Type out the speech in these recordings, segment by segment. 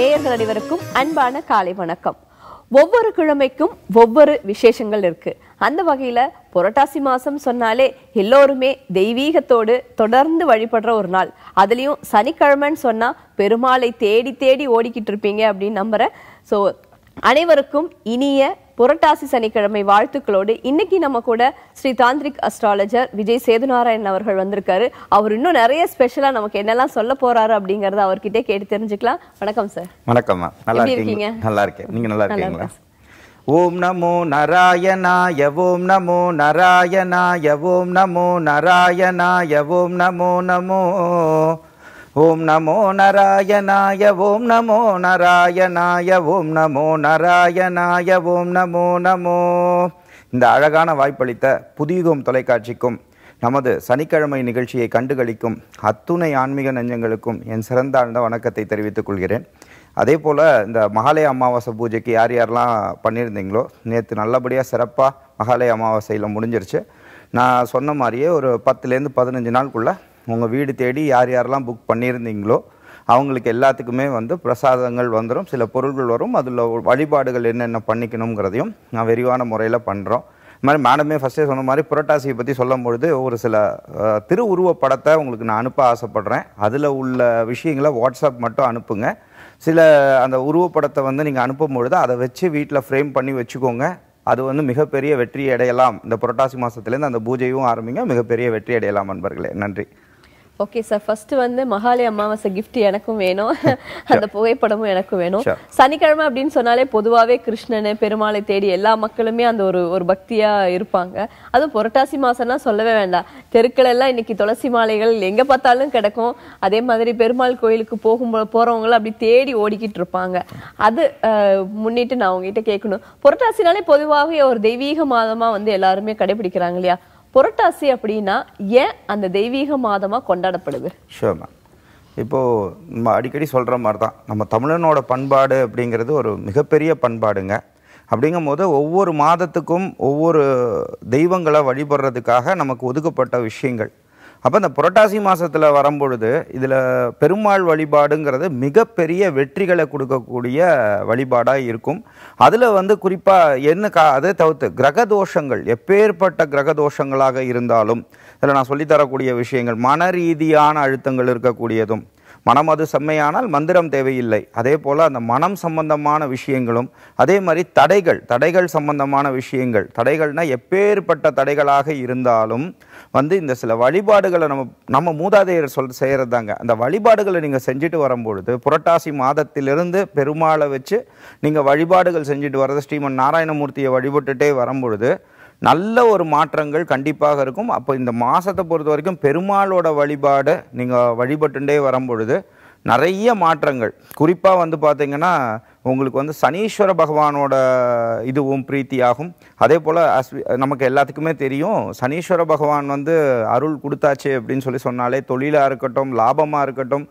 நேயர்கள் அனைவருக்கும் அன்பான காலை வணக்கம் ஒவ்வொரு கிழமைக்கும் ஒவ்வொரு விசேஷங்கள் இருக்கு அந்த வகையில புரட்டாசி மாசம் சொன்னாலே எல்லோருமே தெய்வீகத்தோடு தொடர்ந்து வழிபடுற ஒரு நாள் அதுலயும் சனிக்கிழமைன்னு சொன்னா பெருமாளை தேடி தேடி ஓடிக்கிட்டு இருப்பீங்க அப்படின்னு நம்புறேன் ஸோ அனைவருக்கும் இனிய புரட்டாசி சனிக்கிழமை வாழ்த்துக்களோடு இன்னைக்கு நம்ம கூட ஸ்ரீ தாந்திரிக் அஸ்ட்ராலஜர் விஜய் சேதுநாராயண் அவர்கள் வந்திருக்காரு அவர் இன்னும் நிறைய ஸ்பெஷலா நமக்கு என்னெல்லாம் சொல்ல போறாரு அப்படிங்கறத அவர்கிட்ட கேட்டு தெரிஞ்சுக்கலாம் வணக்கம் சார் வணக்கம் நல்லா இருக்கீங்க நல்லா இருக்கேன் நீங்க நல்லா இருக்கீங்களா ஓம் நமோ நாராயணாய ஓம் நமோ நாராயணாய ஓம் நமோ நாராயணாய ஓம் நமோ நமோ ஓம் நமோ நாராயணாய ஓம் நமோ நாராயணாய ஓம் நமோ நாராயணாய ஓம் நமோ நமோ இந்த அழகான வாய்ப்பளித்த புதியுகம் தொலைக்காட்சிக்கும் நமது சனிக்கிழமை நிகழ்ச்சியை கண்டுகளிக்கும் அத்துணை ஆன்மீக நெஞ்சங்களுக்கும் என் சிறந்த வணக்கத்தை தெரிவித்துக் கொள்கிறேன் அதே போல் இந்த மகாலய அமாவாசை பூஜைக்கு யார் யாரெல்லாம் பண்ணியிருந்தீங்களோ நேற்று நல்லபடியாக சிறப்பாக மகாலய அமாவாசையில் முடிஞ்சிருச்சு நான் சொன்ன மாதிரியே ஒரு பத்துலேருந்து பதினஞ்சு நாளுக்குள்ளே உங்கள் வீடு தேடி யார் யாரெல்லாம் புக் பண்ணியிருந்தீங்களோ அவங்களுக்கு எல்லாத்துக்குமே வந்து பிரசாதங்கள் வந்துடும் சில பொருள்கள் வரும் அதில் வழிபாடுகள் என்னென்ன பண்ணிக்கணுங்கிறதையும் நான் விரிவான முறையில் பண்ணுறோம் இது மாதிரி மேடமே ஃபஸ்ட்டே சொன்ன மாதிரி புரட்டாசியை பற்றி சொல்லும் பொழுது ஒரு சில திரு உருவப்படத்தை உங்களுக்கு நான் அனுப்ப ஆசைப்பட்றேன் அதில் உள்ள விஷயங்களை வாட்ஸ்அப் மட்டும் அனுப்புங்க சில அந்த உருவப்படத்தை வந்து நீங்கள் அனுப்பும் பொழுது அதை வச்சு வீட்டில் ஃப்ரேம் பண்ணி வச்சுக்கோங்க அது வந்து மிகப்பெரிய வெற்றி அடையலாம் இந்த புரட்டாசி மாதத்துலேருந்து அந்த பூஜையும் ஆரம்பிங்க மிகப்பெரிய வெற்றி அடையலாம் நண்பர்களே நன்றி ஓகே சார் ஃபர்ஸ்ட் வந்து மகாலய அமாவாசை கிஃப்ட் எனக்கும் வேணும் அந்த புகைப்படமும் எனக்கும் வேணும் சனிக்கிழமை அப்படின்னு சொன்னாலே பொதுவாகவே கிருஷ்ணனு பெருமாளை தேடி எல்லா மக்களுமே அந்த ஒரு ஒரு பக்தியா இருப்பாங்க அதுவும் புரட்டாசி மாசம்னா சொல்லவே வேண்டாம் தெருக்கள் எல்லாம் இன்னைக்கு துளசி மாலைகள் எங்க பார்த்தாலும் கிடக்கும் அதே மாதிரி பெருமாள் கோயிலுக்கு போகும் போறவங்களும் அப்படி தேடி ஓடிக்கிட்டு இருப்பாங்க அது முன்னிட்டு நான் உங்ககிட்ட கேட்கணும் புரட்டாசினாலே பொதுவாகவே ஒரு தெய்வீக மாதமா வந்து எல்லாருமே கடைபிடிக்கிறாங்க இல்லையா புரட்டாசி அப்படின்னா ஏன் அந்த தெய்வீக மாதமாக கொண்டாடப்படுது ஷோர் மேம் இப்போது நம்ம அடிக்கடி சொல்கிற மாதிரி தான் நம்ம தமிழனோட பண்பாடு அப்படிங்கிறது ஒரு மிகப்பெரிய பண்பாடுங்க அப்படிங்கும் போது ஒவ்வொரு மாதத்துக்கும் ஒவ்வொரு தெய்வங்களை வழிபடுறதுக்காக நமக்கு ஒதுக்கப்பட்ட விஷயங்கள் அப்போ இந்த புரட்டாசி மாதத்தில் வரும்பொழுது இதில் பெருமாள் வழிபாடுங்கிறது மிகப்பெரிய வெற்றிகளை கொடுக்கக்கூடிய வழிபாடாக இருக்கும் அதில் வந்து குறிப்பாக என்ன கா அதை தவிர்த்து கிரகதோஷங்கள் எப்பேற்பட்ட கிரகதோஷங்களாக இருந்தாலும் இதில் நான் சொல்லித்தரக்கூடிய விஷயங்கள் மன ரீதியான அழுத்தங்கள் இருக்கக்கூடியதும் மனம் அது செம்மையானால் மந்திரம் தேவையில்லை அதே போல் அந்த மனம் சம்பந்தமான விஷயங்களும் அதே மாதிரி தடைகள் தடைகள் சம்பந்தமான விஷயங்கள் தடைகள்னால் எப்பேற்பட்ட தடைகளாக இருந்தாலும் வந்து இந்த சில வழிபாடுகளை நம்ம நம்ம மூதாதையர் சொல் செய்கிறது தாங்க அந்த வழிபாடுகளை நீங்கள் செஞ்சுட்டு வரும்பொழுது புரட்டாசி மாதத்திலிருந்து பெருமாளை வச்சு நீங்கள் வழிபாடுகள் செஞ்சுட்டு வர்றது ஸ்ரீமன் நாராயணமூர்த்தியை வழிபட்டுட்டே வரும்பொழுது நல்ல ஒரு மாற்றங்கள் கண்டிப்பாக இருக்கும் அப்போ இந்த மாதத்தை பொறுத்த வரைக்கும் பெருமாளோட வழிபாடு நீங்கள் வழிபட்டுண்டே வரும்பொழுது நிறைய மாற்றங்கள் குறிப்பாக வந்து பார்த்திங்கன்னா உங்களுக்கு வந்து சனீஸ்வர பகவானோட இதுவும் பிரீத்தியாகும் அதே போல் அஸ்வி நமக்கு எல்லாத்துக்குமே தெரியும் சனீஸ்வர பகவான் வந்து அருள் கொடுத்தாச்சு அப்படின்னு சொல்லி சொன்னாலே தொழிலாக இருக்கட்டும் லாபமாக இருக்கட்டும்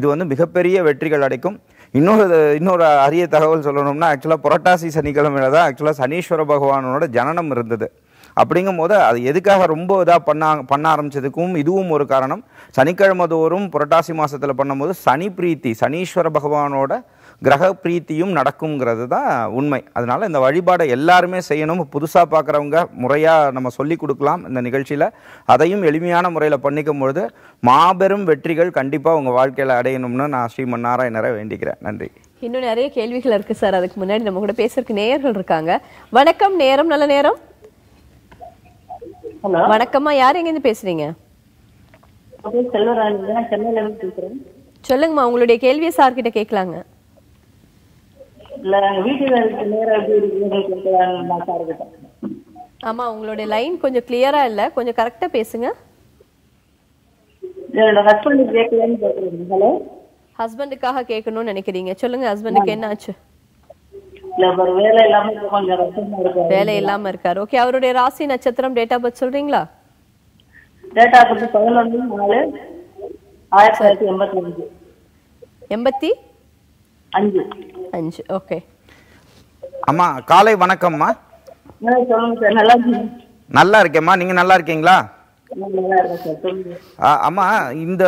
இது வந்து மிகப்பெரிய வெற்றிகள் அடைக்கும் இன்னொரு இன்னொரு அரிய தகவல் சொல்லணும்னா ஆக்சுவலாக புரட்டாசி சனிக்கிழமையில தான் ஆக்சுவலாக சனீஸ்வர பகவானோட ஜனனம் இருந்தது அப்படிங்கும் போது அது எதுக்காக ரொம்ப இதாக பண்ண பண்ண ஆரம்பித்ததுக்கும் இதுவும் ஒரு காரணம் சனிக்கிழமை தோறும் புரட்டாசி மாதத்தில் பண்ணும்போது சனி பிரீத்தி சனீஸ்வர பகவானோட கிரக பிரீத்தியும் நடக்குங்கிறது தான் உண்மை அதனால் இந்த வழிபாடை எல்லாருமே செய்யணும் புதுசாக பார்க்குறவங்க முறையாக நம்ம சொல்லி கொடுக்கலாம் இந்த நிகழ்ச்சியில் அதையும் எளிமையான முறையில் பண்ணிக்கும் பொழுது மாபெரும் வெற்றிகள் கண்டிப்பாக உங்கள் வாழ்க்கையில் அடையணும்னு நான் ஸ்ரீமன் நாராயணரை வேண்டிக்கிறேன் நன்றி இன்னும் நிறைய கேள்விகள் இருக்குது சார் அதுக்கு முன்னாடி நம்ம கூட பேசுறதுக்கு நேயர்கள் இருக்காங்க வணக்கம் நேரம் நல்ல நேரம் வணக்கம்மா யார் எங்கேருந்து பேசுறீங்க சொல்லுங்கம்மா உங்களுடைய கேள்வியை சார்கிட்ட கேட்கலாங்க ஆமா உங்களுடைய லைன் கொஞ்சம் கிளியரா இல்ல கொஞ்சம் கரெக்டா பேசுங்க என்னோட ஹஸ்பண்டுக்காக கேட்கணும்னு நினைக்கிறீங்க சொல்லுங்க ஹஸ்பண்டுக்கு என்ன ஆச்சு வேலை இல்லாம இருக்காரு ஓகே அவருடைய ராசி நட்சத்திரம் டேட் ஆஃப் பர்த் சொல்றீங்களா டேட் ஆஃப் பர்த் பதினொன்று நாலு ஆயிரத்தி தொள்ளாயிரத்தி எண்பத்தி அஞ்சு எண்பத்தி அஞ்சு அஞ்சு ஓகே அம்மா காலை வணக்கம்மா சொல்லுங்க சார் நல்லா நல்லா இருக்கேம்மா நீங்க நல்லா இருக்கீங்களா அம்மா இந்த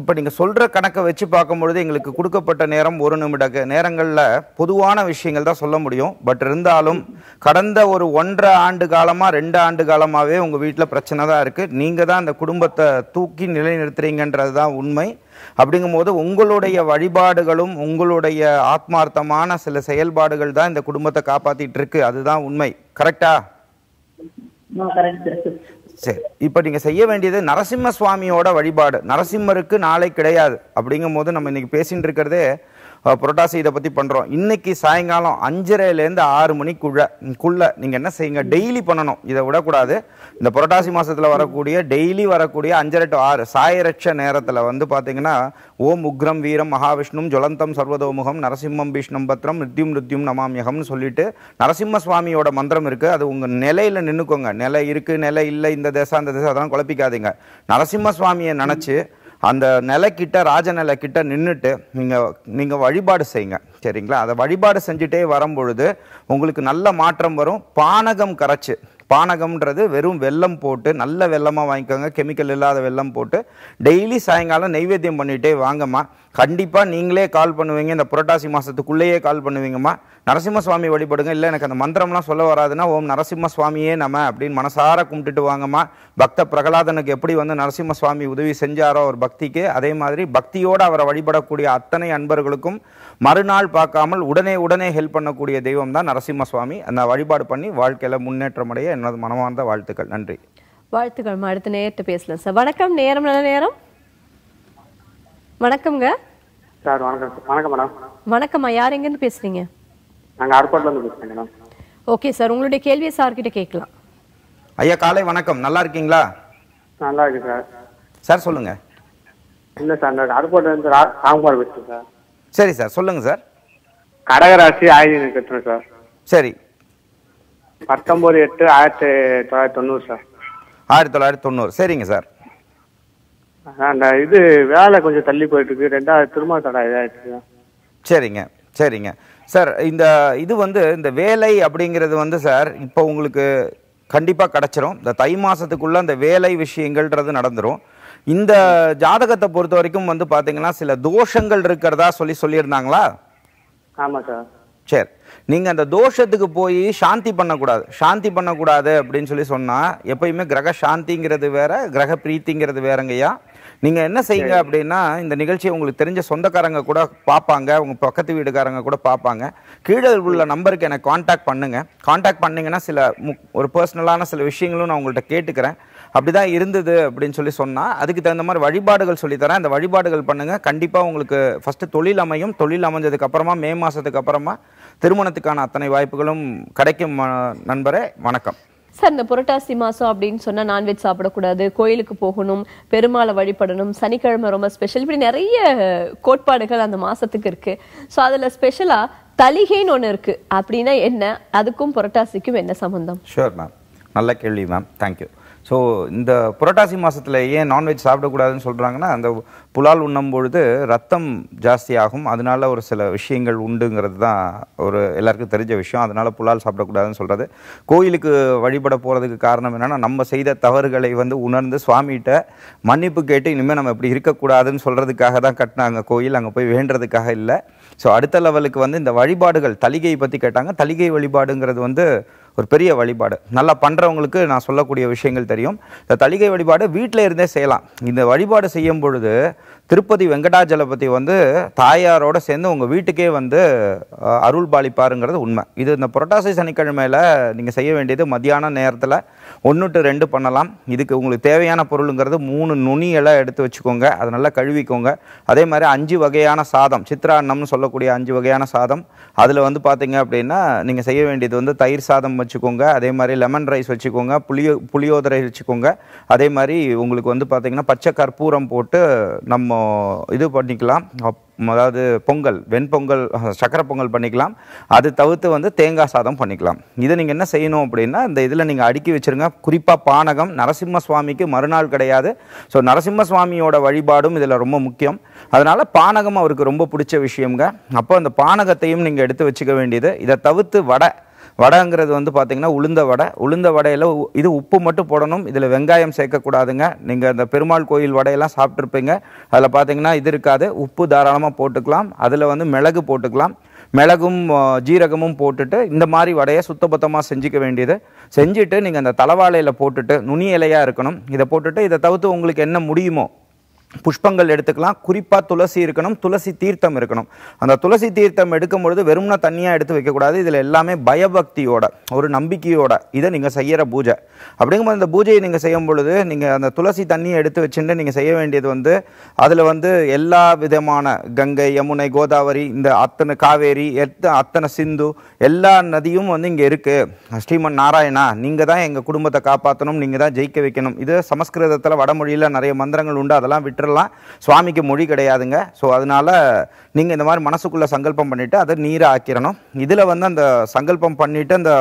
இப்போ நீங்க சொல்ற கணக்கை வச்சு பார்க்கும்பொழுது எங்களுக்கு கொடுக்கப்பட்ட நேரம் ஒரு நிமிட நேரங்களில் பொதுவான விஷயங்கள் தான் சொல்ல முடியும் பட் இருந்தாலும் கடந்த ஒரு ஒன்றரை ஆண்டு காலமா ரெண்டு ஆண்டு காலமாவே உங்க வீட்டில் பிரச்சனை தான் இருக்கு நீங்க தான் அந்த குடும்பத்தை தூக்கி நிலைநிறுத்துறீங்கன்றது தான் உண்மை அப்படிங்கும்போது உங்களுடைய வழிபாடுகளும் உங்களுடைய ஆத்மார்த்தமான சில செயல்பாடுகள் தான் இந்த குடும்பத்தை காப்பாத்திட்டு இருக்கு அதுதான் உண்மை கரெக்டா சரி இப்போ நீங்கள் செய்ய வேண்டியது நரசிம்ம சுவாமியோட வழிபாடு நரசிம்மருக்கு நாளை கிடையாது அப்படிங்கும் போது நம்ம இன்றைக்கி பேசிகிட்டு இருக்கிறதே புரட்டாசி இதை பற்றி பண்ணுறோம் இன்றைக்கி சாயங்காலம் அஞ்சரைலேருந்து ஆறு மணிக்குள்ள குள்ளே நீங்கள் என்ன செய்யுங்க டெய்லி பண்ணணும் இதை விடக்கூடாது இந்த புரட்டாசி மாதத்தில் வரக்கூடிய டெய்லி வரக்கூடிய அஞ்சரை டு ஆறு சாயரட்ச நேரத்தில் வந்து பார்த்தீங்கன்னா ஓம் உக்ரம் வீரம் மகாவிஷ்ணும் ஜொலந்தம் சர்வதோமுகம் நரசிம்மம் பீஷ்ணம் பத்ரம் நித்யும் நித்யும் நமாமியகம்னு சொல்லிட்டு நரசிம்ம சுவாமியோட மந்திரம் இருக்குது அது உங்கள் நிலையில் நின்றுக்கோங்க நிலை இருக்குது நிலை இல்லை இந்த தேசம் அந்த தேசம் அதெல்லாம் குழப்பிக்காதீங்க நரசிம்ம சுவாமியை நினச்சி அந்த நிலைக்கிட்ட ராஜ நிலைக்கிட்ட நின்றுட்டு நீங்கள் நீங்கள் வழிபாடு செய்யுங்க சரிங்களா அதை வழிபாடு செஞ்சுட்டே வரும்பொழுது உங்களுக்கு நல்ல மாற்றம் வரும் பானகம் கரைச்சி பானகம்ன்றது வெறும் வெல்லம் போட்டு நல்ல வெள்ளமாக வாங்கிக்கோங்க கெமிக்கல் இல்லாத வெள்ளம் போட்டு டெய்லி சாயங்காலம் நெய்வேத்தியம் பண்ணிகிட்டே வாங்கம்மா கண்டிப்பாக நீங்களே கால் பண்ணுவீங்க இந்த புரட்டாசி மாதத்துக்குள்ளேயே கால் பண்ணுவீங்கம்மா நரசிம்ம சுவாமி வழிபடுங்க இல்லை எனக்கு அந்த மந்திரம்லாம் சொல்ல வராதுன்னா ஓம் நரசிம்ம சுவாமியே நம்ம அப்படின்னு மனசார கும்பிட்டுட்டு வாங்கம்மா பக்த பிரகலாதனுக்கு எப்படி வந்து நரசிம்ம சுவாமி உதவி செஞ்சாரோ அவர் பக்திக்கு அதே மாதிரி பக்தியோடு அவரை வழிபடக்கூடிய அத்தனை அன்பர்களுக்கும் மறுநாள் பார்க்காமல் உடனே உடனே ஹெல்ப் பண்ணக்கூடிய தெய்வம் தான் நரசிம்ம சுவாமி அந்த வழிபாடு பண்ணி வாழ்க்கையில் முன்னேற்றம் அடைய எனது மனமார்ந்த வாழ்த்துக்கள் நன்றி வாழ்த்துக்கள் அடுத்த நேரத்தை பேசலாம் சார் வணக்கம் நேரம் நல்ல நேரம் வணக்கம்ங்க சார் வணக்கம் வணக்கம் மேடம் வணக்கம்மா யார் எங்கேருந்து பேசுறீங்க நாங்கள் ஏர்போர்ட்லேருந்து பேசுகிறேன் மேடம் ஓகே சார் உங்களுடைய கேள்வியை சார்கிட்ட கேட்கலாம் ஐயா காலை வணக்கம் நல்லா இருக்கீங்களா நல்லா இருக்கு சார் சார் சொல்லுங்க இல்லை சார் நான் ஏர்போர்ட்லேருந்து ராம்குமார் பேசுகிறேன் சார் சரி சார் சொல்லுங்க சார் கடகராசி ஆயுத கட்டணும் சார் சரி பத்தொம்பது எட்டு ஆயிரத்தி தொள்ளாயிரத்தி தொண்ணூறு சார் ஆயிரத்தி தொள்ளாயிரத்தி தொண்ணூறு சரிங்க சார் நான் இது வேலை கொஞ்சம் தள்ளி போயிட்டு இருக்கு ரெண்டாவது திரும்ப தடை இதாயிடுச்சு சரிங்க சரிங்க சார் இந்த இது வந்து இந்த வேலை அப்படிங்கிறது வந்து சார் இப்போ உங்களுக்கு கண்டிப்பாக கிடச்சிரும் இந்த தை மாதத்துக்குள்ளே அந்த வேலை விஷயங்கள்ன்றது நடந்துடும் இந்த ஜாதகத்தை பொறுத்த வரைக்கும் வந்து பார்த்தீங்கன்னா சில தோஷங்கள் இருக்கிறதா சொல்லி சொல்லியிருந்தாங்களா ஆமாம் சார் சரி நீங்கள் அந்த தோஷத்துக்கு போய் சாந்தி பண்ணக்கூடாது சாந்தி பண்ணக்கூடாது அப்படின்னு சொல்லி சொன்னால் எப்பயுமே கிரக சாந்திங்கிறது வேற கிரக பிரீத்திங்கிறது வேறங்கய்யா நீங்கள் என்ன செய்யுங்க அப்படின்னா இந்த நிகழ்ச்சியை உங்களுக்கு தெரிஞ்ச சொந்தக்காரங்க கூட பார்ப்பாங்க உங்கள் பக்கத்து வீடுக்காரங்க கூட பார்ப்பாங்க கீழே உள்ள நம்பருக்கு எனக்கு காண்டாக்ட் பண்ணுங்கள் காண்டாக்ட் பண்ணிங்கன்னா சில ஒரு பர்சனலான சில விஷயங்களும் நான் உங்கள்கிட்ட கேட்டுக்கிறேன் அப்படிதான் இருந்தது அப்படின்னு சொல்லி சொன்னால் அதுக்கு தகுந்த மாதிரி வழிபாடுகள் சொல்லித்தரேன் அந்த வழிபாடுகள் பண்ணுங்கள் கண்டிப்பாக உங்களுக்கு ஃபஸ்ட்டு தொழில் அமையும் தொழில் அமைஞ்சதுக்கப்புறமா மே மாதத்துக்கு அப்புறமா திருமணத்துக்கான அத்தனை வாய்ப்புகளும் கிடைக்கும் நண்பரே வணக்கம் சார் இந்த புரட்டாசி மாதம் அப்படின்னு சொன்னால் நான்வெஜ் சாப்பிடக்கூடாது கோயிலுக்கு போகணும் பெருமாளை வழிபடணும் சனிக்கிழமை ரொம்ப ஸ்பெஷல் இப்படி நிறைய கோட்பாடுகள் அந்த மாதத்துக்கு இருக்குது ஸோ அதில் ஸ்பெஷலாக தலிகைன்னு ஒன்று இருக்குது அப்படின்னா என்ன அதுக்கும் புரட்டாசிக்கும் என்ன சம்மந்தம் ஷூர் மேம் நல்ல கேள்வி மேம் தேங்க்யூ ஸோ இந்த புரட்டாசி மாதத்தில் ஏன் நான்வெஜ் சாப்பிடக்கூடாதுன்னு சொல்கிறாங்கன்னா அந்த புலால் உண்ணும் பொழுது ரத்தம் ஜாஸ்தியாகும் அதனால ஒரு சில விஷயங்கள் உண்டுங்கிறது தான் ஒரு எல்லாருக்கும் தெரிஞ்ச விஷயம் அதனால் புலால் சாப்பிடக்கூடாதுன்னு சொல்கிறது கோயிலுக்கு வழிபட போகிறதுக்கு காரணம் என்னென்னா நம்ம செய்த தவறுகளை வந்து உணர்ந்து சுவாமிகிட்ட மன்னிப்பு கேட்டு இனிமேல் நம்ம இப்படி இருக்கக்கூடாதுன்னு சொல்கிறதுக்காக தான் கட்டினாங்க கோயில் அங்கே போய் வேண்டுறதுக்காக இல்லை ஸோ அடுத்த லெவலுக்கு வந்து இந்த வழிபாடுகள் தலிகையை பற்றி கேட்டாங்க தலிகை வழிபாடுங்கிறது வந்து ஒரு பெரிய வழிபாடு நல்லா பண்ணுறவங்களுக்கு நான் சொல்லக்கூடிய விஷயங்கள் தெரியும் இந்த தளிகை வழிபாடு வீட்டில் இருந்தே செய்யலாம் இந்த வழிபாடு செய்யும் பொழுது திருப்பதி வெங்கடாஜலபதி வந்து தாயாரோடு சேர்ந்து உங்கள் வீட்டுக்கே வந்து அருள் பாலிப்பாருங்கிறது உண்மை இது இந்த புரட்டாசி சனிக்கிழமையில் நீங்கள் செய்ய வேண்டியது மத்தியான நேரத்தில் ஒன்று டு ரெண்டு பண்ணலாம் இதுக்கு உங்களுக்கு தேவையான பொருளுங்கிறது மூணு நுனியெல்லாம் எடுத்து வச்சுக்கோங்க அதை நல்லா கழுவிக்கோங்க அதே மாதிரி அஞ்சு வகையான சாதம் சித்ராண்ணம்னு சொல்லக்கூடிய அஞ்சு வகையான சாதம் அதில் வந்து பார்த்தீங்க அப்படின்னா நீங்கள் செய்ய வேண்டியது வந்து தயிர் சாதம் வச்சுக்கோங்க அதே மாதிரி லெமன் ரைஸ் வச்சுக்கோங்க புளியோ புளியோதரை வச்சுக்கோங்க அதே மாதிரி உங்களுக்கு வந்து பார்த்திங்கன்னா பச்சை கற்பூரம் போட்டு நம்ம இது பண்ணிக்கலாம் அதாவது பொங்கல் வெண்பொங்கல் சக்கரை பொங்கல் பண்ணிக்கலாம் அது தவிர்த்து வந்து தேங்காய் சாதம் பண்ணிக்கலாம் இதை நீங்கள் என்ன செய்யணும் அப்படின்னா இந்த இதில் நீங்கள் அடுக்கி வச்சுருங்க குறிப்பாக பானகம் நரசிம்ம சுவாமிக்கு மறுநாள் கிடையாது ஸோ நரசிம்ம சுவாமியோட வழிபாடும் இதில் ரொம்ப முக்கியம் அதனால் பானகம் அவருக்கு ரொம்ப பிடிச்ச விஷயங்க அப்போ அந்த பானகத்தையும் நீங்கள் எடுத்து வச்சுக்க வேண்டியது இதை தவிர்த்து வடை வடைங்கிறது வந்து பார்த்தீங்கன்னா உளுந்த வடை உளுந்த வடையில் இது உப்பு மட்டும் போடணும் இதில் வெங்காயம் சேர்க்கக்கூடாதுங்க நீங்கள் இந்த பெருமாள் கோயில் வடையெல்லாம் சாப்பிட்ருப்பீங்க அதில் பார்த்தீங்கன்னா இது இருக்காது உப்பு தாராளமாக போட்டுக்கலாம் அதில் வந்து மிளகு போட்டுக்கலாம் மிளகும் ஜீரகமும் போட்டுட்டு இந்த மாதிரி வடையை சுத்தபத்தமாக செஞ்சுக்க வேண்டியது செஞ்சுட்டு நீங்கள் அந்த தலைவாழையில் போட்டுட்டு நுனி இலையாக இருக்கணும் இதை போட்டுட்டு இதை தவிர்த்து உங்களுக்கு என்ன முடியுமோ புஷ்பங்கள் எடுத்துக்கலாம் குறிப்பாக துளசி இருக்கணும் துளசி தீர்த்தம் இருக்கணும் அந்த துளசி தீர்த்தம் எடுக்கும் பொழுது வெறும்னா தண்ணியாக எடுத்து வைக்கக்கூடாது இதில் எல்லாமே பயபக்தியோட ஒரு நம்பிக்கையோட இதை நீங்கள் செய்கிற பூஜை அப்படிங்கும்போது அந்த பூஜையை நீங்கள் செய்யும் பொழுது நீங்கள் அந்த துளசி தண்ணியை எடுத்து வச்சுட்டு நீங்கள் செய்ய வேண்டியது வந்து அதில் வந்து எல்லா விதமான கங்கை யமுனை கோதாவரி இந்த அத்தனை காவேரி எத்த அத்தனை சிந்து எல்லா நதியும் வந்து இங்கே இருக்குது ஸ்ரீமன் நாராயணா நீங்கள் தான் எங்கள் குடும்பத்தை காப்பாற்றணும் நீங்கள் தான் ஜெயிக்க வைக்கணும் இது சமஸ்கிருதத்தில் வடமொழியில் நிறைய மந்திரங்கள் உண்டு அதெல்லாம் விட்டு விட்டுறலாம் சுவாமிக்கு மொழி கிடையாதுங்க ஸோ அதனால் நீங்கள் இந்த மாதிரி மனசுக்குள்ளே சங்கல்பம் பண்ணிவிட்டு அதை நீரை ஆக்கிரணும் இதில் வந்து அந்த சங்கல்பம் பண்ணிவிட்டு அந்த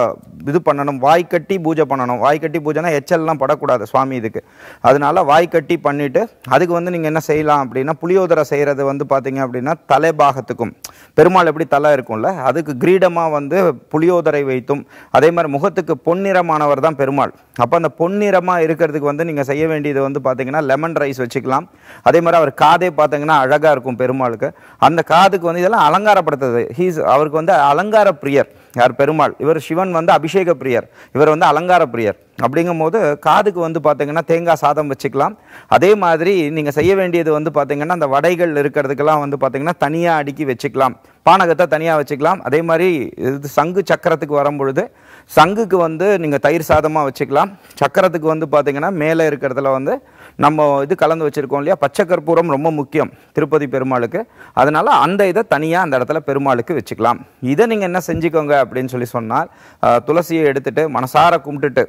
இது பண்ணணும் வாய்க்கட்டி பூஜை பண்ணணும் வாய்க்கட்டி பூஜைனா எச்சல்லாம் படக்கூடாது சுவாமி இதுக்கு அதனால் வாய்க்கட்டி பண்ணிவிட்டு அதுக்கு வந்து நீங்கள் என்ன செய்யலாம் அப்படின்னா புளியோதரை செய்கிறது வந்து பார்த்திங்க அப்படின்னா தலைபாகத்துக்கும் பெருமாள் எப்படி தலை இருக்கும்ல அதுக்கு கிரீடமாக வந்து புளியோதரை வைத்தும் அதே மாதிரி முகத்துக்கு பொன்னிறமானவர் தான் பெருமாள் அப்போ அந்த பொன்னிறமாக இருக்கிறதுக்கு வந்து நீங்கள் செய்ய வேண்டியது வந்து பார்த்தீங்கன்னா லெமன் ரைஸ் வச்சுக்கலாம் அதே மாதிரி அவர் காதே பார்த்தீங்கன்னா அழகாக இருக்கும் பெருமாளுக்கு அந்த காதுக்கு வந்து இதெல்லாம் அலங்காரப்படுத்துறது ஹீஸ் அவருக்கு வந்து அலங்கார பிரியர் யார் பெருமாள் இவர் சிவன் வந்து அபிஷேக பிரியர் இவர் வந்து அலங்கார பிரியர் அப்படிங்கும் போது காதுக்கு வந்து பார்த்தீங்கன்னா தேங்காய் சாதம் வச்சுக்கலாம் அதே மாதிரி நீங்கள் செய்ய வேண்டியது வந்து பார்த்தீங்கன்னா அந்த வடைகள் இருக்கிறதுக்கெல்லாம் வந்து பார்த்தீங்கன்னா தனியாக அடுக்கி வச்சுக்கலாம் பானகத்தை தனியாக வச்சுக்கலாம் அதே மாதிரி இது சங்கு சக்கரத்துக்கு வரும் பொழுது சங்குக்கு வந்து நீங்கள் தயிர் சாதமாக வச்சுக்கலாம் சக்கரத்துக்கு வந்து பார்த்தீங்கன்னா மேலே இருக்கிறதுல வந்து நம்ம இது கலந்து வச்சுருக்கோம் இல்லையா பச்சை கற்பூரம் ரொம்ப முக்கியம் திருப்பதி பெருமாளுக்கு அதனால் அந்த இதை தனியாக அந்த இடத்துல பெருமாளுக்கு வச்சுக்கலாம் இதை நீங்கள் என்ன செஞ்சுக்கோங்க அப்படின்னு சொல்லி சொன்னால் துளசியை எடுத்துகிட்டு மனசார கும்பிட்டுட்டு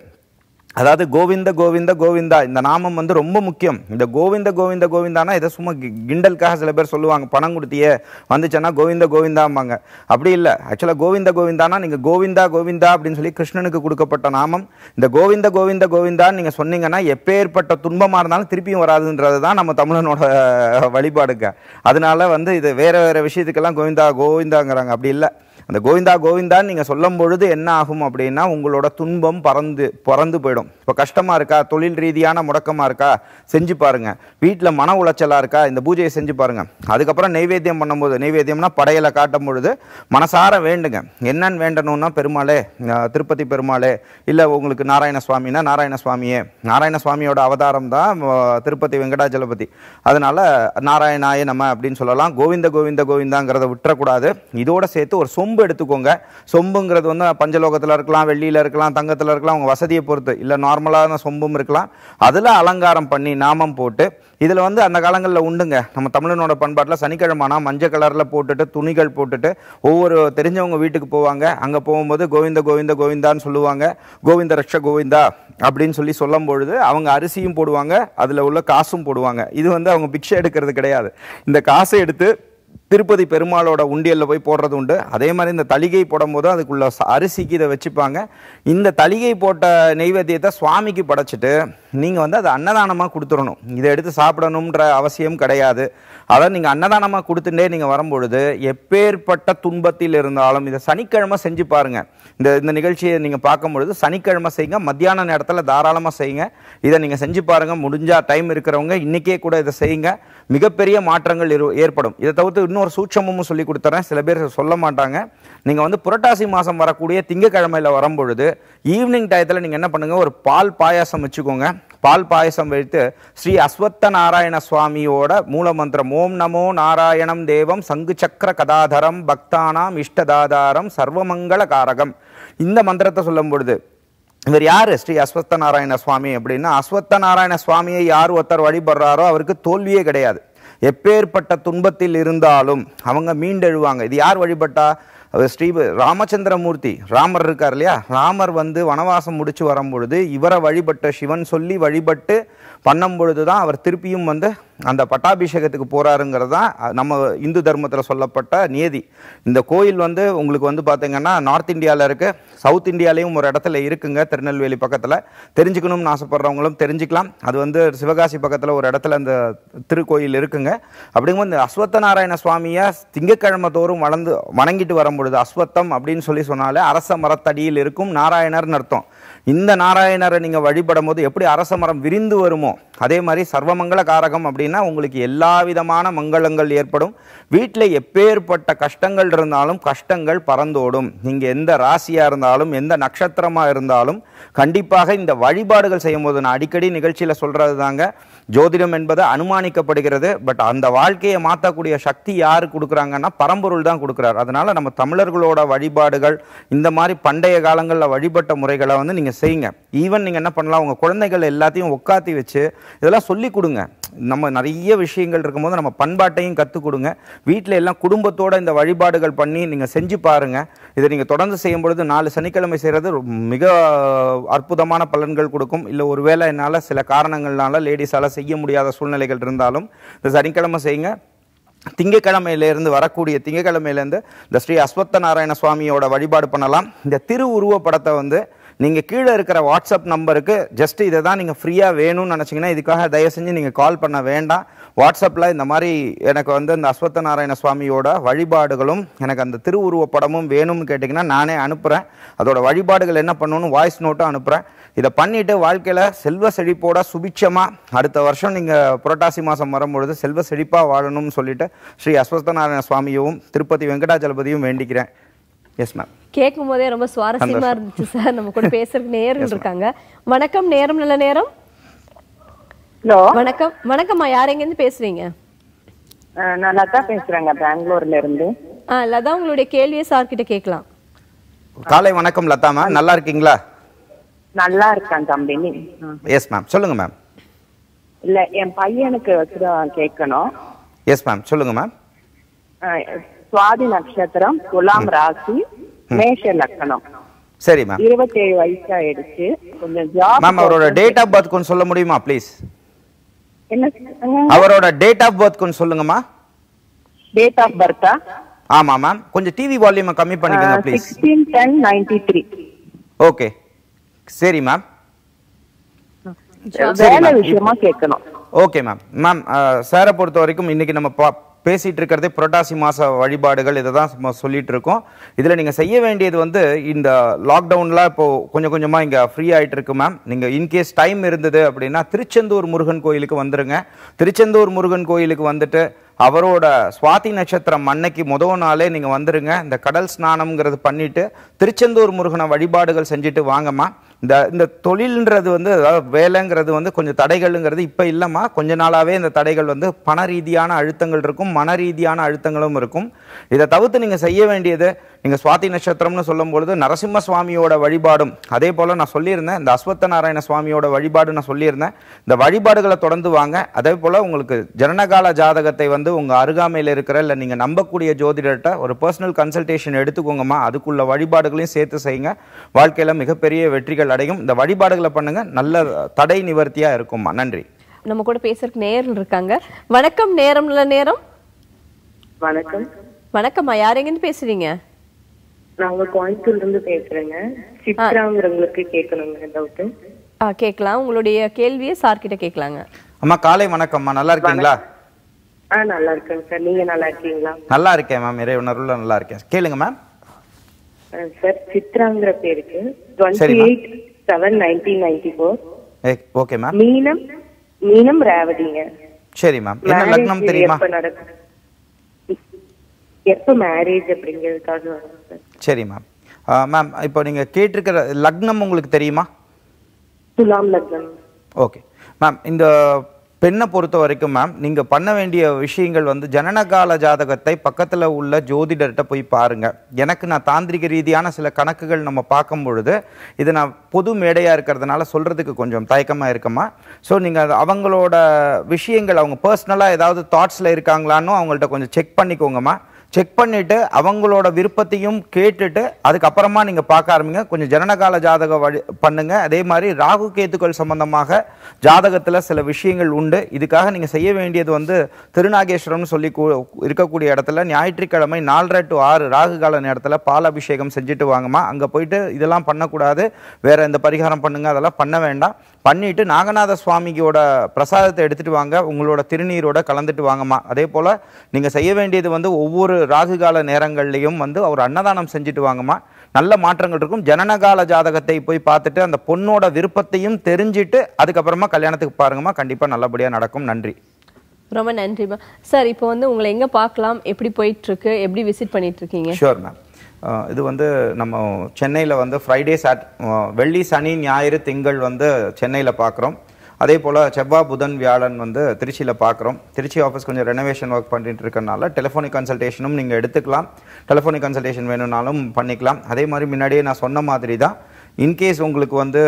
அதாவது கோவிந்த கோவிந்த கோவிந்தா இந்த நாமம் வந்து ரொம்ப முக்கியம் இந்த கோவிந்த கோவிந்த கோவிந்தானா இதை சும்மா கிண்டலுக்காக சில பேர் சொல்லுவாங்க பணம் கொடுத்தியே வந்துச்சேன்னா கோவிந்த கோவிந்தாம்பாங்க அப்படி இல்லை ஆக்சுவலாக கோவிந்த கோவிந்தானா நீங்கள் கோவிந்தா கோவிந்தா அப்படின்னு சொல்லி கிருஷ்ணனுக்கு கொடுக்கப்பட்ட நாமம் இந்த கோவிந்த கோவிந்த கோவிந்தான்னு நீங்கள் சொன்னீங்கன்னா எப்பேற்பட்ட துன்பமாக இருந்தாலும் திருப்பியும் வராதுன்றது தான் நம்ம தமிழனோட வழிபாடுங்க அதனால வந்து இது வேறு வேறு விஷயத்துக்கெல்லாம் கோவிந்தா கோவிந்தாங்கிறாங்க அப்படி இல்லை அந்த கோவிந்தா கோவிந்தான்னு நீங்கள் சொல்லும் பொழுது என்ன ஆகும் அப்படின்னா உங்களோட துன்பம் பறந்து பறந்து போயிடும் இப்போ கஷ்டமாக இருக்கா தொழில் ரீதியான முடக்கமாக இருக்கா செஞ்சு பாருங்கள் வீட்டில் மன உளைச்சலாக இருக்கா இந்த பூஜையை செஞ்சு பாருங்கள் அதுக்கப்புறம் நெய்வேத்தியம் பண்ணும்போது நெய்வேத்தியம்னா படையில காட்டும் பொழுது மனசார வேண்டுங்க என்னன்னு வேண்டணும்னா பெருமாளே திருப்பதி பெருமாளே இல்லை உங்களுக்கு நாராயண சுவாமினா நாராயண சுவாமியே நாராயண சுவாமியோட அவதாரம் தான் திருப்பதி வெங்கடாஜலபதி அதனால் நாராயணாயே நம்ம அப்படின்னு சொல்லலாம் கோவிந்த கோவிந்த கோவிந்தாங்கிறத விட்டுறக்கூடாது இதோட சேர்த்து ஒரு சொம்பு சொம்பு எடுத்துக்கோங்க சொம்புங்கிறது வந்து பஞ்சலோகத்தில் இருக்கலாம் வெள்ளியில் இருக்கலாம் தங்கத்தில் இருக்கலாம் உங்கள் வசதியை பொறுத்து இல்லை நார்மலான சொம்பும் இருக்கலாம் அதில் அலங்காரம் பண்ணி நாமம் போட்டு இதில் வந்து அந்த காலங்களில் உண்டுங்க நம்ம தமிழனோட பண்பாட்டில் சனிக்கிழமானா மஞ்சள் கலரில் போட்டுட்டு துணிகள் போட்டுட்டு ஒவ்வொரு தெரிஞ்சவங்க வீட்டுக்கு போவாங்க அங்கே போகும்போது கோவிந்த கோவிந்த கோவிந்தான்னு சொல்லுவாங்க கோவிந்த ரக்ஷ கோவிந்தா அப்படின்னு சொல்லி சொல்லும் பொழுது அவங்க அரிசியும் போடுவாங்க அதில் உள்ள காசும் போடுவாங்க இது வந்து அவங்க பிக்ஷை எடுக்கிறது கிடையாது இந்த காசை எடுத்து திருப்பதி பெருமாளோட உண்டியலில் போய் போடுறது உண்டு அதே மாதிரி இந்த தளிகை போடும்போது அதுக்குள்ள அரிசிக்கு இதை வச்சுப்பாங்க இந்த தளிகை போட்ட நெய்வேத்தியத்தை சுவாமிக்கு படைச்சிட்டு நீங்கள் வந்து அதை அன்னதானமாக கொடுத்துடணும் இதை எடுத்து சாப்பிடணுன்ற அவசியம் கிடையாது அதை நீங்கள் அன்னதானமாக கொடுத்துட்டே நீங்கள் வரும்பொழுது எப்பேற்பட்ட துன்பத்தில் இருந்தாலும் இதை சனிக்கிழமை செஞ்சு பாருங்கள் இந்த இந்த நிகழ்ச்சியை நீங்கள் பார்க்கும் பொழுது சனிக்கிழமை செய்யுங்க மத்தியான நேரத்தில் தாராளமாக செய்யுங்க இதை நீங்கள் செஞ்சு பாருங்கள் முடிஞ்சால் டைம் இருக்கிறவங்க இன்றைக்கே கூட இதை செய்யுங்க மிகப்பெரிய மாற்றங்கள் ஏற்படும் இதை தவிர்த்து இன்னொரு சூட்சமும் சொல்லி கொடுத்துறேன் சில பேர் சொல்ல மாட்டாங்க நீங்கள் வந்து புரட்டாசி மாதம் வரக்கூடிய திங்கக்கிழமையில் வரும்பொழுது ஈவினிங் டயத்தில் நீங்கள் என்ன பண்ணுங்கள் ஒரு பால் பாயாசம் வச்சுக்கோங்க பால் பாயசம் வைத்து ஸ்ரீ அஸ்வத்த நாராயண சுவாமியோட மூலமந்திரம் ஓம் நமோ நாராயணம் தேவம் சங்கு சக்கர கதாதரம் பக்தானாம் இஷ்டதாதாரம் சர்வமங்கள காரகம் இந்த மந்திரத்தை சொல்லும் பொழுது இவர் யார் ஸ்ரீ அஸ்வத்த நாராயண சுவாமி அப்படின்னா அஸ்வத்த நாராயண சுவாமியை யார் ஒருத்தர் வழிபடுறாரோ அவருக்கு தோல்வியே கிடையாது எப்பேற்பட்ட துன்பத்தில் இருந்தாலும் அவங்க மீண்டெழுவாங்க இது யார் வழிபட்டா அது ஸ்ரீ ராமச்சந்திரமூர்த்தி ராமர் இருக்கார் இல்லையா ராமர் வந்து வனவாசம் முடிச்சு வரும்பொழுது இவரை வழிபட்ட சிவன் சொல்லி வழிபட்டு பண்ணும் பொழுது தான் அவர் திருப்பியும் வந்து அந்த பட்டாபிஷேகத்துக்கு போகிறாருங்கிறது தான் நம்ம இந்து தர்மத்தில் சொல்லப்பட்ட நியதி இந்த கோயில் வந்து உங்களுக்கு வந்து பார்த்திங்கன்னா நார்த் இந்தியாவில் இருக்குது சவுத் இந்தியாலேயும் ஒரு இடத்துல இருக்குங்க திருநெல்வேலி பக்கத்தில் தெரிஞ்சுக்கணும்னு ஆசைப்பட்றவங்களும் தெரிஞ்சுக்கலாம் அது வந்து சிவகாசி பக்கத்தில் ஒரு இடத்துல அந்த திருக்கோயில் இருக்குங்க அப்படிங்கும்போது இந்த அஸ்வத்த நாராயண சுவாமியை திங்கக்கிழமை தோறும் வளர்ந்து வணங்கிட்டு வரும் பொழுது அஸ்வத்தம் அப்படின்னு சொல்லி சொன்னாலே அரச மரத்தடியில் இருக்கும் நாராயணர்னு அர்த்தம் இந்த நாராயணரை நீங்கள் வழிபடும் போது எப்படி அரச மரம் விரிந்து வருமோ அதே மாதிரி சர்வமங்கல காரகம் அப்படின்னா உங்களுக்கு எல்லா விதமான மங்களங்கள் ஏற்படும் வீட்டில் எப்பேற்பட்ட கஷ்டங்கள் இருந்தாலும் கஷ்டங்கள் பறந்தோடும் நீங்கள் எந்த ராசியாக இருந்தாலும் எந்த நட்சத்திரமாக இருந்தாலும் கண்டிப்பாக இந்த வழிபாடுகள் செய்யும்போது நான் அடிக்கடி நிகழ்ச்சியில் சொல்கிறது தாங்க ஜோதிடம் என்பது அனுமானிக்கப்படுகிறது பட் அந்த வாழ்க்கையை மாற்றக்கூடிய சக்தி யார் கொடுக்குறாங்கன்னா பரம்பொருள் தான் கொடுக்குறாரு அதனால் நம்ம தமிழர்களோட வழிபாடுகள் இந்த மாதிரி பண்டைய காலங்களில் வழிபட்ட முறைகளை வந்து நீங்கள் செய்யுங்க ஈவன் நீங்கள் என்ன பண்ணலாம் உங்கள் குழந்தைகள் எல்லாத்தையும் உட்காத்தி வச்சு இதெல்லாம் சொல்லி கொடுங்க நம்ம நிறைய விஷயங்கள் இருக்கும்போது நம்ம பண்பாட்டையும் கற்றுக் கொடுங்க வீட்டில் எல்லாம் குடும்பத்தோடு இந்த வழிபாடுகள் பண்ணி நீங்கள் செஞ்சு பாருங்கள் இதை நீங்கள் தொடர்ந்து செய்யும் பொழுது நாலு சனிக்கிழமை செய்கிறது மிக அற்புதமான பலன்கள் கொடுக்கும் இல்லை ஒருவேளை என்னால் சில காரணங்கள்னால லேடிஸால் செய்ய முடியாத சூழ்நிலைகள் இருந்தாலும் இந்த சனிக்கிழமை செய்யுங்க திங்கக்கிழமையிலேருந்து வரக்கூடிய திங்கக்கிழமையிலேருந்து இந்த ஸ்ரீ அஸ்வத்த நாராயண சுவாமியோட வழிபாடு பண்ணலாம் இந்த திருவுருவ படத்தை வந்து நீங்கள் கீழே இருக்கிற வாட்ஸ்அப் நம்பருக்கு ஜஸ்ட் இதை தான் நீங்கள் ஃப்ரீயாக வேணும்னு நினச்சிங்கன்னா இதுக்காக தயவு செஞ்சு நீங்கள் கால் பண்ண வேண்டாம் வாட்ஸ்அப்பில் இந்த மாதிரி எனக்கு வந்து இந்த அஸ்வத்த நாராயண சுவாமியோட வழிபாடுகளும் எனக்கு அந்த திருவுருவ படமும் வேணும்னு கேட்டிங்கன்னா நானே அனுப்புகிறேன் அதோட வழிபாடுகள் என்ன பண்ணணும்னு வாய்ஸ் நோட்டும் அனுப்புகிறேன் இதை பண்ணிவிட்டு வாழ்க்கையில் செல்வ செழிப்போட சுபிட்சமாக அடுத்த வருஷம் நீங்கள் புரட்டாசி மாதம் வரும்பொழுது செல்வ செழிப்பாக வாழணும்னு சொல்லிட்டு ஸ்ரீ அஸ்வத்த நாராயண சுவாமியும் திருப்பதி வெங்கடாஜலபதியும் வேண்டிக்கிறேன் எஸ் மேம் கேட்கும் போதே ரொம்ப சுவாரஸ்யமா இருந்துச்சு சார் நம்ம கூட பேசுறதுக்கு நேரம் இருக்காங்க வணக்கம் நேரம் நல்ல நேரம் ஹலோ வணக்கம் வணக்கம்மா யார் எங்க இருந்து பேசுறீங்க நான் லதா பேசுறேங்க பெங்களூர்ல இருந்து ஆ லதா உங்களுடைய கேள்வியை சார் கிட்ட கேட்கலாம் காலை வணக்கம் லதாமா நல்லா இருக்கீங்களா நல்லா இருக்கான் தம்பி எஸ் மேம் சொல்லுங்க மேம் இல்ல என் பையனுக்கு வச்சுதான் கேட்கணும் எஸ் மேம் சொல்லுங்க மேம் சுவாதி நட்சத்திரம் துலாம் ராசி மேஷ லக்கணம் சரிம்மா இருபத்தேழு வயசு ஆயிடுச்சு கொஞ்சம் மேம் அவரோட டேட் ஆஃப் பர்த் கொஞ்சம் சொல்ல முடியுமா ப்ளீஸ் என்ன அவரோட டேட் ஆஃப் பர்த் கொஞ்சம் சொல்லுங்கம்மா டேட் ஆஃப் பர்த்தா ஆமா மேம் கொஞ்சம் டிவி வால்யூம் கம்மி பண்ணிக்கங்க ப்ளீஸ் 16 10 93 ஓகே சரி மேம் வேலை விஷயமா கேட்கணும் ஓகே மேம் மேம் சாரை பொறுத்த வரைக்கும் இன்னைக்கு நம்ம பேசிகிட்டு இருக்கிறதே புரட்டாசி மாத வழிபாடுகள் இதை தான் சொல்லிகிட்டு இருக்கோம் இதில் நீங்கள் செய்ய வேண்டியது வந்து இந்த லாக்டவுனில் இப்போது கொஞ்சம் கொஞ்சமாக இங்கே ஃப்ரீ ஆகிட்டு இருக்கு மேம் நீங்கள் இன்கேஸ் டைம் இருந்தது அப்படின்னா திருச்செந்தூர் முருகன் கோயிலுக்கு வந்துடுங்க திருச்செந்தூர் முருகன் கோயிலுக்கு வந்துட்டு அவரோட சுவாதி நட்சத்திரம் அன்னைக்கு முதல் நாளே நீங்கள் வந்துடுங்க இந்த கடல் ஸ்நானம்ங்கிறது பண்ணிவிட்டு திருச்செந்தூர் முருகனை வழிபாடுகள் செஞ்சுட்டு வாங்கம்மா இந்த இந்த தொழில்ன்றது வந்து அதாவது வேலைங்கிறது வந்து கொஞ்சம் தடைகள்ங்கிறது இப்போ இல்லைம்மா கொஞ்ச நாளாகவே இந்த தடைகள் வந்து பண ரீதியான அழுத்தங்கள் இருக்கும் மன ரீதியான அழுத்தங்களும் இருக்கும் இதை தவிர்த்து நீங்கள் செய்ய வேண்டியது இங்கே சுவாதி நட்சத்திரம்னு சொல்லும்பொழுது நரசிம்ம சுவாமியோட வழிபாடும் அதே போல் நான் சொல்லியிருந்தேன் இந்த அஸ்வத்த நாராயண சுவாமியோட வழிபாடு நான் சொல்லியிருந்தேன் இந்த வழிபாடுகளை தொடர்ந்து வாங்க அதே போல் உங்களுக்கு ஜனனகால ஜாதகத்தை வந்து உங்கள் அருகாமையில் இருக்கிற இல்லை நீங்கள் நம்பக்கூடிய ஜோதிடர்கிட்ட ஒரு பர்சனல் கன்சல்டேஷன் எடுத்துக்கோங்கம்மா அதுக்குள்ள வழிபாடுகளையும் சேர்த்து செய்யுங்க வாழ்க்கையில் மிகப்பெரிய வெற்றிகள் அடையும் இந்த வழிபாடுகளை பண்ணுங்கள் நல்ல தடை நிவர்த்தியாக இருக்கும்மா நன்றி நம்ம கூட பேசுறதுக்கு நேரில் இருக்காங்க வணக்கம் நேரம் நேரம் வணக்கம் வணக்கம்மா யார் எங்கேருந்து பேசுறீங்க நாங்க கோயம்புத்தூர்ல இருந்து பேசுறேங்க சித்ராங்கிறவங்களுக்கு கேட்கணுங்க டவுட் ஆ கேட்கலாம் உங்களுடைய கேள்வியை சார் கிட்ட கேட்கலாங்க அம்மா காலை வணக்கம்மா நல்லா இருக்கீங்களா ஆ நல்லா இருக்கேங்க சார் நீங்க நல்லா இருக்கீங்களா நல்லா இருக்கேன் மேம் இறை உணர்வுல நல்லா இருக்கேன் கேளுங்க மேம் சார் சித்ராங்கிற பேருக்கு twenty eight seven nineteen ninety four okay ma'am மீனம் மீனம் ரேவதிங்க சரி மேம் என்ன லக்னம் தெரியுமா நடக்கும் எப்போ மேரேஜ் அப்படிங்கிறதுக்காக சரி மேம் மேம் இப்போ நீங்கள் கேட்டிருக்கிற லக்னம் உங்களுக்கு தெரியுமா துலாம் லக்னம் ஓகே மேம் இந்த பெண்ணை பொறுத்த வரைக்கும் மேம் நீங்கள் பண்ண வேண்டிய விஷயங்கள் வந்து ஜனனகால ஜாதகத்தை பக்கத்தில் உள்ள ஜோதிடர்கிட்ட போய் பாருங்கள் எனக்கு நான் தாந்திரிக ரீதியான சில கணக்குகள் நம்ம பார்க்கும் பொழுது இது நான் பொது மேடையாக இருக்கிறதுனால சொல்கிறதுக்கு கொஞ்சம் தயக்கமாக இருக்கமா ஸோ நீங்கள் அவங்களோட விஷயங்கள் அவங்க பர்சனலாக ஏதாவது தாட்ஸில் இருக்காங்களான்னு அவங்கள்ட்ட கொஞ்சம் செக் பண்ணிக்கோங்கம்மா செக் பண்ணிவிட்டு அவங்களோட விருப்பத்தையும் கேட்டுட்டு அதுக்கப்புறமா நீங்கள் பார்க்க ஆரம்பிங்க கொஞ்சம் ஜனனகால ஜாதக வழி பண்ணுங்கள் அதே மாதிரி ராகு கேத்துக்கள் சம்பந்தமாக ஜாதகத்தில் சில விஷயங்கள் உண்டு இதுக்காக நீங்கள் செய்ய வேண்டியது வந்து திருநாகேஸ்வரம்னு சொல்லி இருக்கக்கூடிய இடத்துல ஞாயிற்றுக்கிழமை நாலரை டு ஆறு ராகு கால நேரத்தில் பால் அபிஷேகம் செஞ்சுட்டு வாங்கம்மா அங்கே போயிட்டு இதெல்லாம் பண்ணக்கூடாது வேறு இந்த பரிகாரம் பண்ணுங்கள் அதெல்லாம் பண்ண வேண்டாம் பண்ணிவிட்டு நாகநாத சுவாமியோட பிரசாதத்தை எடுத்துகிட்டு வாங்க உங்களோட திருநீரோட கலந்துட்டு வாங்கம்மா அதே போல் நீங்கள் செய்ய வேண்டியது வந்து ஒவ்வொரு ராகுகால கால வந்து அவர் அன்னதானம் செஞ்சுட்டு வாங்கம்மா நல்ல மாற்றங்கள் இருக்கும் ஜனனகால ஜாதகத்தை போய் பார்த்துட்டு அந்த பொண்ணோட விருப்பத்தையும் தெரிஞ்சுட்டு அதுக்கப்புறமா கல்யாணத்துக்கு பாருங்கம்மா கண்டிப்பாக நல்லபடியாக நடக்கும் நன்றி ரொம்ப நன்றிம்மா சார் இப்போ வந்து உங்களை எங்கே பார்க்கலாம் எப்படி போயிட்டுருக்கு எப்படி விசிட் பண்ணிகிட்ருக்கீங்க ஷோர் மேம் இது வந்து நம்ம சென்னையில் வந்து ஃப்ரைடே சாட் வெள்ளி சனி ஞாயிறு திங்கள் வந்து சென்னையில் பார்க்குறோம் அதே போல் செவ்வா புதன் வியாழன் வந்து திருச்சியில் பார்க்குறோம் திருச்சி ஆஃபீஸ் கொஞ்சம் ரெனோவேஷன் ஒர்க் பண்ணிட்டு இருக்கனால டெலிஃபோனிக் கன்சல்டேஷனும் நீங்கள் எடுத்துக்கலாம் டெலிஃபோனிக் கன்சல்டேஷன் வேணும்னாலும் பண்ணிக்கலாம் அதே மாதிரி முன்னாடியே நான் சொன்ன மாதிரி தான் இன்கேஸ் உங்களுக்கு வந்து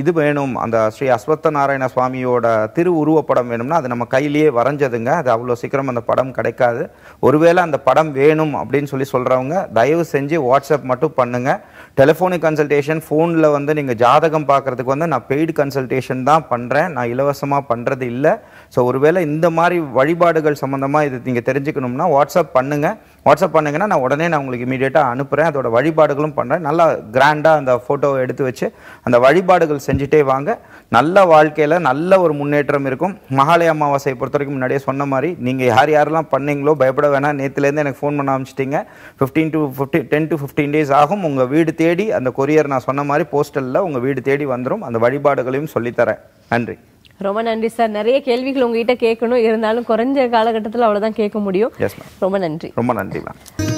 இது வேணும் அந்த ஸ்ரீ அஸ்வத்த நாராயண சுவாமியோட திரு உருவப்படம் வேணும்னா அது நம்ம கையிலேயே வரைஞ்சதுங்க அது அவ்வளோ சீக்கிரம் அந்த படம் கிடைக்காது ஒருவேளை அந்த படம் வேணும் அப்படின்னு சொல்லி சொல்கிறவங்க தயவு செஞ்சு வாட்ஸ்அப் மட்டும் பண்ணுங்கள் டெலிஃபோனிக் கன்சல்டேஷன் ஃபோனில் வந்து நீங்கள் ஜாதகம் பார்க்குறதுக்கு வந்து நான் பெய்டு கன்சல்டேஷன் தான் பண்ணுறேன் நான் இலவசமாக பண்ணுறது இல்லை ஸோ ஒருவேளை இந்த மாதிரி வழிபாடுகள் சம்மந்தமாக இது நீங்கள் தெரிஞ்சுக்கணும்னா வாட்ஸ்அப் பண்ணுங்கள் வாட்ஸ்அப் பண்ணுங்கன்னா நான் உடனே நான் உங்களுக்கு இமீடியட்டாக அனுப்புகிறேன் அதோட வழிபாடுகளும் பண்ணுறேன் நல்லா கிராண்டாக அந்த ஃபோட்டோவை எடுத்து வச்சு அந்த வழிபாடுகள் செஞ்சுட்டே வாங்க நல்ல வாழ்க்கையில் நல்ல ஒரு முன்னேற்றம் இருக்கும் மகாலய அமாவாசையை பொறுத்த வரைக்கும் முன்னாடியே சொன்ன மாதிரி நீங்கள் யார் யாரெல்லாம் பண்ணீங்களோ பயப்பட வேணாம் நேற்றுலேருந்து எனக்கு ஃபோன் பண்ண ஆரம்பிச்சிட்டிங்க fifteen to fifty ten to fifteen days ஆகும் உங்கள் வீடு தேடி அந்த கொரியர் நான் சொன்ன மாதிரி போஸ்டலில் உங்கள் வீடு தேடி வந்துடும் அந்த வழிபாடுகளையும் சொல்லித்தரேன் நன்றி ரொம்ப நன்றி சார் நிறைய கேள்விகள் உங்ககிட்ட கேட்கணும் இருந்தாலும் குறைஞ்ச காலகட்டத்தில் அவ்வளோதான் கேட்க முடியும் ரொம்ப நன்றி ரொம்ப நன்றி மேம்